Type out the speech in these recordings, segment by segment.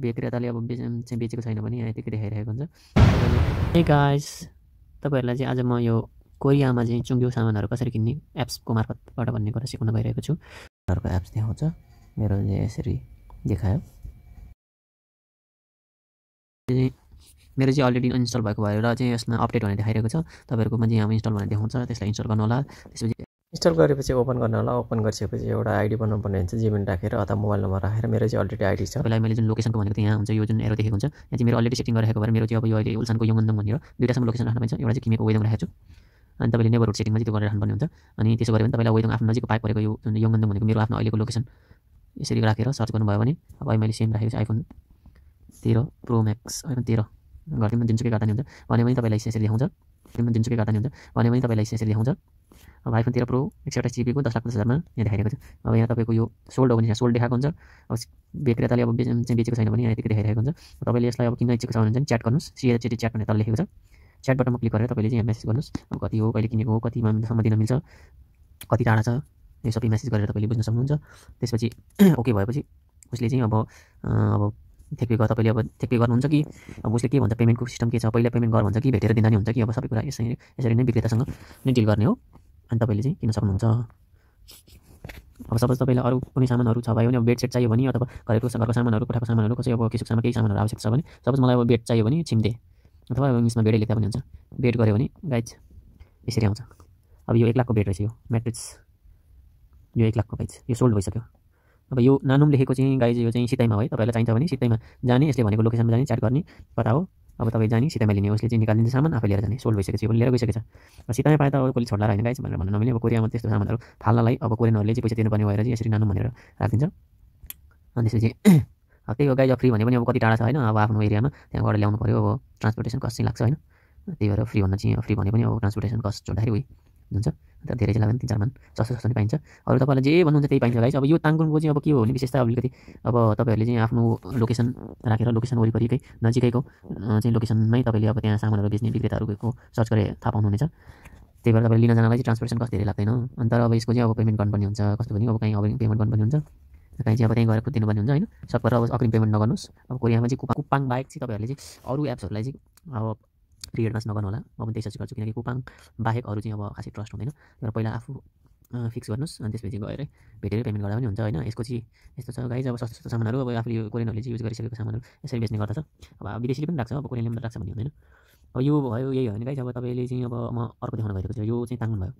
विक्रेताले अब बेच चाहिँ बेचेको छैन भने यहाँ यतिकै देखाइरहेको हुन्छ ए गाइस तपाईँहरूलाई चाहिँ आज म यो कोरियामा चाहिँ चुङ्ग्यो सामानहरू कसरी किन्ने एप्सको मार्फतबाट भन्ने कुरा सिकाउन भइरहेको छु अर्को एप्स देखाउँछ मेरो चाहिँ यसरी देखायो मेरो चाहिँ अलरेडी इन्स्टल भएको भएर चाहिँ यसमा अपडेट भनेर देखाइरहेको छ तपाईँहरूकोमा चाहिँ अब इन्स्टल भनेर देखाउँछ त्यसलाई इन्स्टल गर्नु होला त्यसपछि इन्स्टल गरेपछि ओपन गर्न होला ओपन गरिसकेपछि एउटा आइडी बनाउनु पर्ने हुन्छ जिमेल राखेर अथवा मोबाइल नम्बर राखेर मेरो चाहिँ अलरेडी आइडी छ तपाईँलाई मैले जुन लोकेसनको भनेको थिएँ यहाँ हुन्छ यो जुन एरो देखेको हुन्छ यहाँ चाहिँ मेरो अलरेडी सेटिङ गरेको भएर मेरो चाहिँ अब यो अहिले उल्सानको यमन्दम भनेर दुईवटासम्म लोकेसन राख्नु पाइन्छ एउटा चाहिँ किमेको वेदम राखेको छु अनि तपाईँले रोड सेटिङमा चाहिँ त्यो गरेर राख्नुपर्ने हुन्छ अनि त्यसो गरे भने तपाईँलाई वेदम आफ्नो नजिक पाइप परेको यो जुन यमन्दम भनेको मेरो आफ्नो अहिलेको लोकेसन यसरी राखेर सर्च गर्नुभयो भने अब अहिले मैले सेम राखेको छु आइफोन तेह्र प्रो म्याक्स आइफोन तेह्र घरतिर जुनसुकै काट्ने हुन्छ भने पनि तपाईँलाई यसरी देखाउँछ जुनसुकै काट्ने हुन्छ भने पनि तपाईँलाई यसरी देखाउँछ अब आइफोन तेह्र प्रो एक सय अठाइस जिबीको दस लाख पचास हजारमा यहाँ देखाइरहेको छ अब यहाँ तपाईँको यो सोल्ड हो भने यहाँ सोल्ड देखाएको हुन्छ अब विक्रेताले अब चाहिँ बेचेको छैन भने यहाँ यतिकै देखाइरहेको हुन्छ तपाईँले यसलाई अब किन इच्छुक छ भने चाहिँ च्याट गर्नुहोस् सिएर चिटी च्याट भनेर तल लेखेको छ च्याटबाट म क्लिक गरेर तपाईँले चाहिँ यहाँ मेसेज गर्नुहोस् अब कति हो कहिले किनेको हो कतिमासम्म दिन मिल्छ कति टाढा छ यो सबै मेसेज गरेर तपाईँले बुझ्न सक्नुहुन्छ त्यसपछि ओके भएपछि उसले चाहिँ अब अब ठेक्पे गर तपाईँले अब ठेक्पे गर्नुहुन्छ कि अब उसले के भन्छ पेमेन्टको सिस्टम के छ पहिला पेमेन्ट गर भन्छ कि भेटेर दिँदा नि हुन्छ कि अब सबै कुरा यसरी यसरी नै विक्रेतासँग नै डिल गर्ने हो अनि तपाईँले चाहिँ किन्न सक्नुहुन्छ अब सपोज तपाईँलाई अरू कुनै सामानहरू छ भयो भने अब बेडसेट चाहियो भने अथवा घरको घरको सामानहरू कोठाको सामानहरू कसै अब किसिमको केही सामानहरू आवश्यक छ भने सपोज मलाई अब बेड चाहियो भने छिम्दे अथवा इङ्ग्लिसमा बेडै लेख्दा पनि हुन्छ बेड गऱ्यो भने गाइज यसरी आउँछ अब यो एक लाखको बेड रहेछ यो म्याट्रिक्स यो एक लाखको गाइज यो सोल्ड भइसक्यो अब यो नानुम लेखेको चाहिँ गाइज यो चाहिँ सितैमा है तपाईँलाई चाहिन्छ भने सितैमा जाने यसले भनेको लोकेसनमा जाने च्याट गर्ने कता हो अब तपाईँ जाने सीतामा लिने उसले चाहिँ निकालिदिन्छ सामान आफै लिएर जाने सोल्ड भइसकेपछि पनि लिएर गइसकेछ अब सितामा पाए त अब कसले छोड्ला होइन गाइस भनेर भन्नु नमिले अब कोरियामा त्यस्तो सामानहरू फाल्नलाई अब कोरियनहरूले चाहिँ पैसा दिनुपर्ने भएर चाहिँ यसरी नानु भनेर राखिदिन्छ अनि त्यसपछि अब त्यही हो गाइज फ्री भने पनि अब कति टाढा छ होइन अब आफ्नो एरियामा त्यहाँबाट ल्याउनु पऱ्यो अब ट्रान्सपोर्टेसन कस्ट चाहिँ लाग्छ होइन त्यही भएर फ्री भन्दा चाहिँ फ्री भने पनि अब ट्रान्सपोर्टेसन कस्ट छोड्दाखेरि उयो हुन्छ अन्त धेरै चाहिँ लाग्दैन तिन चार मान सस्तो सस्तो नै पाइन्छ अरू तपाईँलाई जे भन्नुहुन्छ त्यही पाइन्छ गाइस अब यो ताङ्गुङको चाहिँ अब के हो भने विशेषता अलिकति अब तपाईँहरूले चाहिँ आफ्नो लोकेसन राखेर लोकेसन वरिपरिकै नजिकैको चाहिँ लोकेसनमै तपाईँले अब त्यहाँ सामानहरू बेच्ने विक्रेताहरूको सर्च गरेर थाहा पाउनुहुनेछ त्यही भएर तपाईँले लिन जानलाई चाहिँ ट्रान्सपोर्टेसन कस्तो धेरै लाग्दैन अन्त अब यसको चाहिँ अब पेमेन्ट गर्नुपर्ने हुन्छ कस्तो भने अब कहीँ अब पेमेन्ट गर्नुपर्ने हुन्छ कहीँ चाहिँ अब त्यहीँ गएर खुद दिनुपर्ने हुन्छ होइन सबै अब अग्रिम पेमेन्ट नगर्नुहोस् अब कोरियामा चाहिँ कुपाङ बाहेक चाहिँ तपाईँहरूले चाहिँ अरू एप्सहरूलाई चाहिँ अब फ्री एडभान्स नगर्नु होला म पनि त्यही सजेस्ट गर्छु किनकि कुपाङ बाहेक अरू चाहिँ अब खासै ट्रस्ट हुँदैन तर पहिला आफू फिक्स गर्नुहोस् अनि त्यसपछि गएर भेटेर पेमेन्ट गर्दा पनि हुन्छ होइन यसको चाहिँ यस्तो छ गाइज अब सस्तो सस्तो सामानहरू अब आफूले कोरियनहरूले चाहिँ युज गरिसकेको सामानहरू यसरी बेच्ने गर्दछ अब विदेशीले पनि राख्छ अब कोरियनले पनि राख्छ भन्ने हुँदैन अब यो भयो यही होइन गाई गाइज अब तपाईँले चाहिँ अब म अर्को देखाउनु भएको छ यो चाहिँ ताङ्नु भयो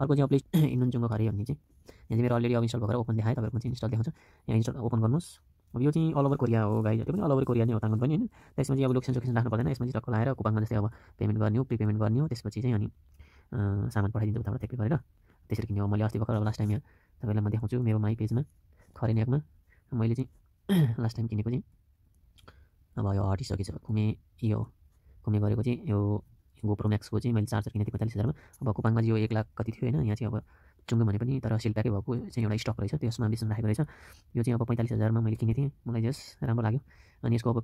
अर्को चाहिँ अब प्लिज इन्डुन्चुङको खरे भन्ने चाहिँ यहाँ चाहिँ मेरो अलरेडी अब इन्स्टल भएर ओपन देखाएँ तपाईँको चाहिँ इन्स्टल देखाउँछ यहाँ इन्स्टल ओपन गर्नुहोस् अब यो चाहिँ अल ओभर कोरिया हो गाई त्यो पनि अल ओभर कोरिया नै हो ताङ्गन पनि होइन त्यसमा चाहिँ अब लोकेसन सोकेसन राख्नु पर्दैन यसमा चाहिँ टक्क लगाएर कुपाङमा जस्तै अब पेमेन्ट गर्ने हो प्रिपेमेन्ट गर्ने हो त्यसपछि चाहिँ अनि सामान पठाइदिन्छ उताबाट त्यति गरेर त्यसरी किन्यो मैले अस्ति भर्खर अब लास्ट टाइम यहाँ तपाईँलाई म देखाउँछु मेरो माई पेजमा खरेन एपमा मैले चाहिँ लास्ट टाइम किनेको चाहिँ अब यो हटिसकेछ कुमे यो कुमे गरेको चाहिँ यो गोप्रो म्याक्सको चाहिँ मैले चार्जर किनेको थिएँ पैँतालिस हजारमा अब कुपाङमा चाहिँ यो एक लाख कति थियो होइन यहाँ चाहिँ अब चुङ्गो भने पनि तर सिल्काकै भएको चाहिँ एउटा स्टक रहेछ त्यसमा बेच्न राखेको रहेछ यो चाहिँ अब पैँतालिस हजारमा मैले किनेको थिएँ मलाई जस राम्रो लाग्यो अनि यसको अब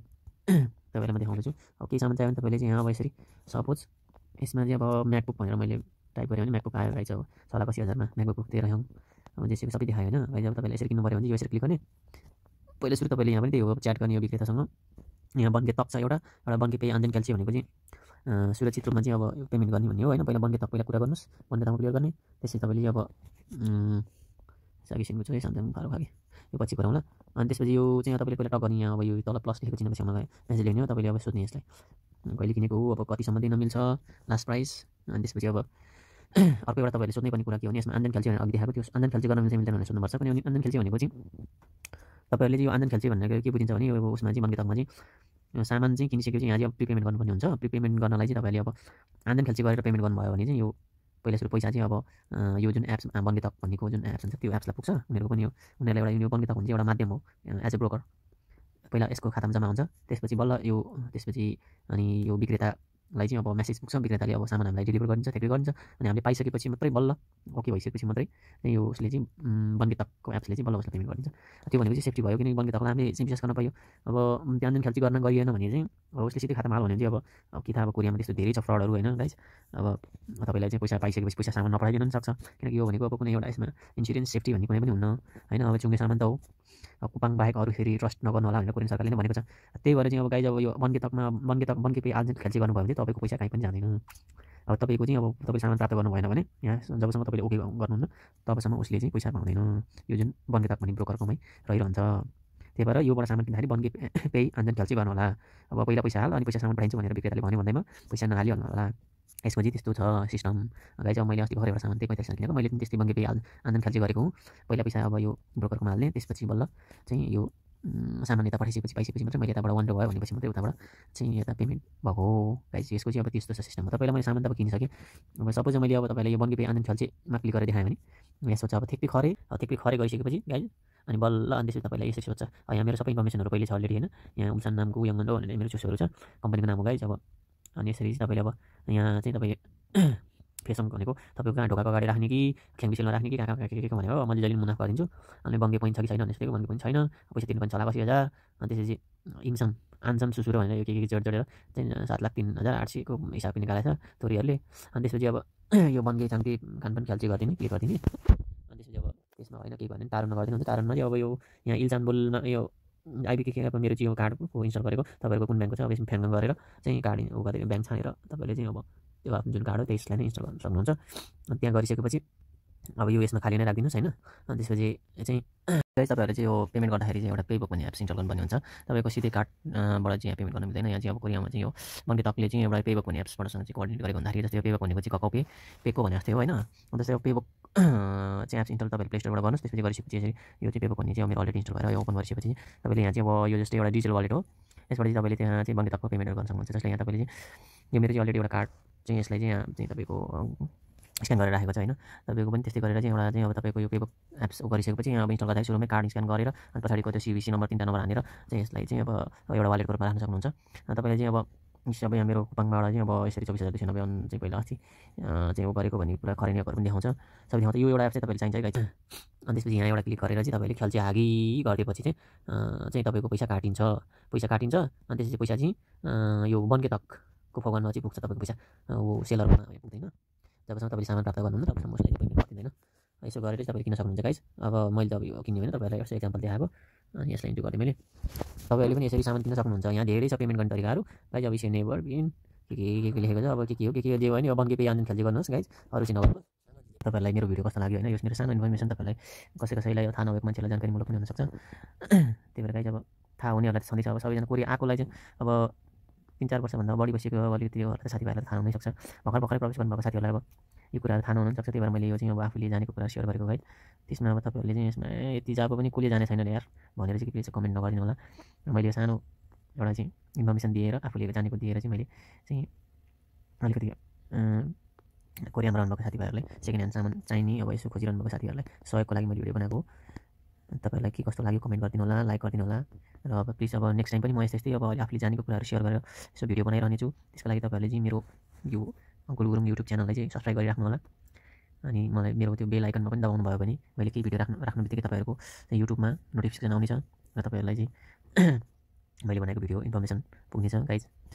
तपाईँलाई म देखाउँदैछु अब केही सामान चाहियो भने तपाईँले चाहिँ यहाँ अब यसरी सपोज यसमा चाहिँ अब म्याकबुक भनेर मैले टाइप गरेँ भने म्याकबुक आयो रहेछ अब सल्लाह असी हजारमा म्याकबुक तेह्र ह्याङ अब जेसीको सबै देखायो होइन अहिले अब तपाईँले यसरी किन्नु पऱ्यो भने चाहिँ यसरी क्लिक गर्ने पहिला सुरु तपाईँले यहाँ पनि त्यही हो च्याट गर्ने यो विक्रेतासँग यहाँ बन्के तक्छ एउटा एउटा बन्के पे आन्दिन क्याल्सी भनेको चाहिँ सुरक्षित रूपमा चाहिँ अब पेमेन्ट गर्ने भन्ने हो होइन पहिला त पहिला कुरा गर्नुहोस् बन्देतामा क्लियर गर्ने त्यसपछि तपाईँले अब सागिसिनको चाहिँ सन्तान फारो खाले यो पछि गराउँला अनि त्यसपछि यो चाहिँ तपाईँले पहिला टक गर्ने यहाँ अब यो तल प्लस लेखेको चिन्हपछि मलाई म्यासेज लेख्ने हो तपाईँले अब सोध्ने यसलाई कहिले किनेको हो अब कतिसम्म दिन मिल्छ लास्ट प्राइस अनि त्यसपछि अब अर्को एउटा तपाईँले सोध्नै पनि कुरा के हो भने यसमा आन्दन खेल्छ अघि देखाएको थियो आन्दन खेल्छ गर्न मिल्छ मिल्दैन भनेर सोध्नुपर्छ किनभने आन्दन खेल्छी भनेको चाहिँ तपाईँहरूले यो आन्दन खेल्छ भनेर के बुझिन्छ भने यो उसमा चाहिँ मनगेतकमा चाहिँ सामान चाहिँ किनिसकेपछि यहाँ चाहिँ अब प्रिपेमेन्ट गर्नुपर्ने हुन्छ प्रिपेमेन्ट गर्नलाई चाहिँ तपाईँले अब आँजन खेल्ची गरेर पेमेन्ट गर्नुभयो भने चाहिँ यो पहिला सुरु पैसा चाहिँ अब यो जुन एप्स बङ्गित भन्नेको जुन एप्स हुन्छ त्यो एप्सलाई पुग्छ उनीहरूको पनि उनीहरूलाई एउटा यो बन्गेतक हुन्छ एउटा माध्यम हो एज अ ब्रोकर पहिला यसको खातामा जम्मा हुन्छ त्यसपछि बल्ल यो त्यसपछि अनि यो विक्रेता लाई चाहिँ अब मेसेज पुग्छ विक्रेताले अब सामान हामीलाई डेलिभर गरिन्छ धेरै गरिन्छ अनि हामीले पाइसकेपछि मात्रै बल्ल ओके भइसकेपछि मात्रै यो उसले चाहिँ बनगेताको एप्सले चाहिँ बल्ल उसलाई पेमेन्ट गरिन्छ त्यो भनेपछि सेफ्टी भयो किनकि बनगेतालाई हामीले चाहिँ विश्वास गर्न पायो अब बिहानदेखि खेल्ची गर्न गइएन भने चाहिँ अब उसले सिधै खातामा हाल भने चाहिँ अब कि त अब कोरियामा त्यस्तो धेरै छ फ्रडहरू होइन गाइज अब तपाईँलाई चाहिँ पैसा पाइसकेपछि पैसा सामान नपठाइदिनु पनि सक्छ किनकि यो भनेको अब कुनै एउटा यसमा इन्सुरेन्स सेफ्टी भन्ने कुनै पनि हुन्न होइन अब चुङ्गे सामान त हो कुपाङ बाहेक अरू फेरि ट्रस्ट नगर्नु होला भनेर कोरियन सरकारले नै भनेको छ त्यही भएर चाहिँ अब गाई अब यो वनके तकमा वनके तक पे आर्जेन्ट खेल्ची गर्नुभयो भने तपाईँको पैसा कहीँ पनि जाँदैन अब तपाईँको चाहिँ अब तपाईँ सामान प्राप्त गर्नु भएन भने यहाँ जबसम्म तपाईँले ओके गर्नुहुन्न तबसम्म उसले चाहिँ पैसा पाउँदैन यो जुन वनके पनि भन्ने ब्रोकरकोमै रहिरहन्छ त्यही भएर योबाट सामान किन्दाखेरि बन्के पे आन्जन खेल्ची गर्नु होला अब पहिला पैसा हाल अनि पैसा सामान पाइन्छ भनेर विक्रेताले भन्यो भन्दैमा पैसा नहालिहाल्नु होला यसको चाहिँ त्यस्तो छ सिस्टम गाई चाहिँ मैले अस्ति भर्खर एउटा सामान त्यही पैँतालिस किनेको मैले पनि त्यस्तै बङ्गेपी पे हाल आन्दन खाल्ची गरेको हुँ पहिला पैसा अब यो ब्रोकरकोमा हाल्ने त्यसपछि बल्ल चाहिँ यो सामान यता पठाइसकेपछि पाइसकेपछि मात्रै मैले यताबाट वान भयो भनेपछि मात्रै उताबाट चाहिँ यता पेमेन्ट भएको हो गाई चाहिँ यसको चाहिँ अब त्यस्तो छ सिस्टम हो तपाईँलाई मैले सामान त अब किनिसकेँ अब सपोज मैले अब तपाईँलाई यो बङ्गेपी पे आन्दन खाल्चेमा क्लिक गरेर देखाएँ भने यहाँ सोच्छ अब थेक्पी खरे थेक्पी खरे गइसकेपछि गाई अनि बल्ल अनि त्यसपछि तपाईँलाई यसरी सोध्छ यहाँ मेरो सबै इन्फर्मेसनहरू पहिले छ अलरेडी होइन यहाँ उम्सान नामको यङ भनेर मेरो चुसहरू छ कम्पनीको नाम हो गाई अब अनि यसरी चाहिँ तपाईँले अब यहाँ चाहिँ तपाईँ फेसम भनेको तपाईँको कहाँ ढोकाको अगाडि राख्ने कि ख्याङ बिसेलमा राख्ने कि कहाँ कहाँ के के भनेको हो मैले जहिले पनि मुनाफा गरिदिन्छु अनि बङ्गे पनि छ कि छैन भनेपछि बङ्गे पनि छैन पैसा तिन पनि छ लाख असी हजार अनि त्यसपछि इङसम आन्सम सुसुरो भनेर यो के के जोड जोडेर चाहिँ सात लाख तिन हजार आठ सयको हिसाब पनि निकालेको छ तोरीहरूले अनि त्यसपछि अब यो बङ्गे चाम्ती खान पनि खेल्छ गरिदिने के गरिदिने अनि त्यसपछि अब त्यसमा होइन केही भन्यो तारणमा गरिदिनु हुन्छ तारो चाहिँ अब यो यहाँ इल्जान बोल्न यो अब मेरो जियो कार्डको इन्स्टल गरेको तपाईँहरूको कुन ब्याङ्कको छ अब यसमा गरेर चाहिँ कार्ड ऊ गरेर ब्याङ्क छानेर तपाईँले चाहिँ अब त्यो आफ्नो जुन कार्ड हो त्यसलाई नै इन्स्टल गर्न सक्नुहुन्छ त्यहाँ गरिसकेपछि अब यो यसमा खाली नै राखिदिनुहोस् होइन अनि त्यसपछि चाहिँ तपाईँहरू चाहिँ यो पेमेन्ट गर्दाखेरि चाहिँ एउटा पे बुक भन्ने एप्स इन्स्टल गर्नुपर्ने हुन्छ तपाईँको सिधै कार्डबाट चाहिँ यहाँ पेमेन्ट गर्नु मिल्दैन यहाँ चाहिँ अब कोरियामा चाहिँ यो मनके टकले चाहिँ एउटा पे बुक भन्ने एप्सबाटसँग चाहिँ कोर्डिनेट गरेको भन्दाखेरि जस्तै पे बुक भनेको चाहिँ ककाउ पे पेको भनेको थियो होइन अन्त जस्तै पे बुक चाहिँ एप्स इन्स्टल तपाईँले प्ले स्टोरबाट गर्नुहोस् त्यसपछि गरिसकेपछि चाहिँ यो चाहिँ पे बुक भन्ने चाहिँ मेरो अलरेडी इन्स्टल भएर ओपन गरिसकेपछि तपाईँले यहाँ चाहिँ अब यो जस्तै एउटा डिजिटल वालेट हो यसबाट चाहिँ तपाईँले त्यहाँ चाहिँ मनके टकको पेमेन्टहरू गर्न सक्नुहुन्छ जसले यहाँ तपाईँले चाहिँ यो मेरो चाहिँ अलरेडी एउटा कार्ड चाहिँ यसलाई चाहिँ यहाँ चाहिँ तपाईँको स्क्यान गरेर राखेको छ होइन तपाईँको पनि त्यस्तै गरेर चाहिँ एउटा चाहिँ अब तपाईँको यो पेबक एप्स गरिसकेपछि यहाँ अब इन्स्टल गर्दाखेरि सुरुमै कार्ड स्क्यान गरेर अनि पछाडिको त्यो सिबिसी नम्बर तिनवटा नम्बर हानेर चाहिँ यसलाई चाहिँ अब एउटा वालेटको रूपमा राख्न सक्नुहुन्छ तपाईँले चाहिँ अब अब यहाँ मेरो कुपाङबाट चाहिँ अब यसरी चौबिस हजार दुई सय चाहिँ पहिला अस्ति चाहिँ ऊ गरेको भन्ने पुरा करेन्ट एपहरू पनि देखाउँछ सबै देखाउँछ यो एउटा एप चाहिँ तपाईँले चाहिन्छ गाइज अनि त्यसपछि यहाँ एउटा क्लिक गरेर चाहिँ तपाईँले खेल चाहिँ हागी गरिदिएपछि चाहिँ चाहिँ तपाईँको पैसा काटिन्छ पैसा काटिन्छ अनि त्यसपछि पैसा चाहिँ यो वनकेतकको तकको फगनमा चाहिँ पुग्छ तपाईँको पैसा ऊ सेलरमा पुग्दैन जबसम्म तपाईँले सामान प्राप्त गर्नुहुन्न तपाईँसम्म उसलाई पेमेन्ट पर्दैन यसो गरेर चाहिँ किन्न सक्नुहुन्छ गाइस अब मैले त अब किन्यो भने तपाईँलाई एउटा एक्जाम्पल देखाएको अनि यसलाई इन्टु गरेँ मैले तपाईँहरूले पनि यसरी सामान किन्न सक्नुहुन्छ यहाँ धेरै छ पेमेन्ट गर्ने तरिकाहरू गाइज अब यसरी नेभर बिन के के के लेखेको छ अब के के हो के के दियो भने अब पे आन्दोलन खेल्दै गर्नुहोस् गाइज अरू चाहिँ अब तपाईँलाई मेरो भिडियो कस्तो लाग्यो होइन यो मेरो सानो इन्फर्मेसन तपाईँलाई कसै कसैलाई थाहा नभएको मान्छेलाई जानकारी जानकारीमूलक पनि हुनसक्छ त्यही भएर गाइज अब थाहा हुनेहरूलाई सन्देश अब सबैजना कोरी आएकोलाई चाहिँ अब तिन चार वर्षभन्दा बढी भइसक्यो अब अलिकति योहरूलाई साथीभाइहरूलाई थाहा सक्छ भर्खर भर्खरै प्रवेश गर्नुभएको साथीहरूलाई अब यो कुराहरू थाहा सक्छ त्यही भएर मैले यो चाहिँ अब आफूले जानेको कुरा सेयर गरेको है त्यसमा अब तपाईँहरूले चाहिँ यसमा यति जाब पनि कसले जाने छैन यार भनेर चाहिँ प्लिज कमेन्ट नगरिदिनु होला मैले यो सानो एउटा चाहिँ इन्फर्मेसन दिएर आफूले जानेको दिएर चाहिँ मैले चाहिँ अलिकति कोरियामा रहनुभएको साथीभाइहरूलाई सेकेन्ड ह्यान्ड सामान चाहिने अब यसो खोजिरहनु भएको साथीहरूलाई सहयोगको लागि मैले भिडियो बनाएको हो तपाईँलाई के कस्तो लाग्यो कमेन्ट गरिदिनु होला लाइक गरिदिनु होला र अब प्लिज अब नेक्स्ट टाइम पनि म यस्तै यस्तै अब अहिले आफूले जानेको कुराहरू सेयर गरेर यसो भिडियो छु त्यसको लागि तपाईँहरूले चाहिँ मेरो यो अङ्कुल गुरुङ युट्युब च्यानललाई चाहिँ सब्सक्राइब गरिराख्नु होला अनि मलाई मेरो त्यो बेल आइकनमा पनि दबाउनु भयो भने मैले केही भिडियो राख्नु राख्नु बित्तिकै तपाईँहरूको युट्युबमा नोटिफिकेसन आउनेछ र तपाईँहरूलाई चाहिँ मैले बनाएको भिडियो इन्फर्मेसन पुग्नेछ गाइज